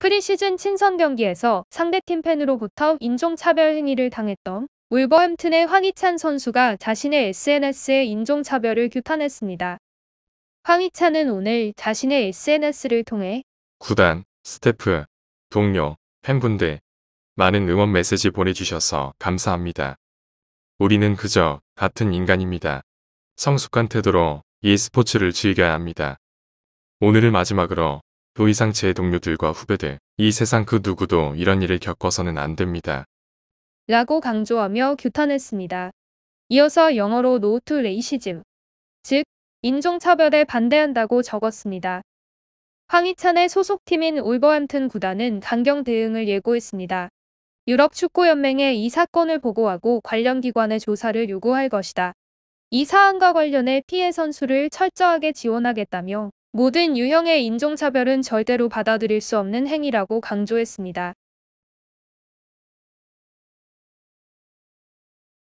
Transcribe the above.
프리시즌 친선 경기에서 상대팀 팬으로부터 인종차별 행위를 당했던 울버햄튼의 황희찬 선수가 자신의 SNS에 인종차별을 규탄했습니다. 황희찬은 오늘 자신의 SNS를 통해 구단, 스태프, 동료, 팬분들 많은 응원 메시지 보내주셔서 감사합니다. 우리는 그저 같은 인간입니다. 성숙한 태도로 e스포츠를 즐겨야 합니다. 오늘을 마지막으로 더 그 이상 제 동료들과 후배들, 이 세상 그 누구도 이런 일을 겪어서는 안 됩니다. 라고 강조하며 규탄했습니다. 이어서 영어로 노트 레이시즘, 즉 인종차별에 반대한다고 적었습니다. 황희찬의 소속팀인 울버햄튼 구단은 강경 대응을 예고했습니다. 유럽 축구연맹에 이 사건을 보고하고 관련 기관의 조사를 요구할 것이다. 이 사안과 관련해 피해 선수를 철저하게 지원하겠다며 모든 유형의 인종차별은 절대로 받아들일 수 없는 행위라고 강조했습니다.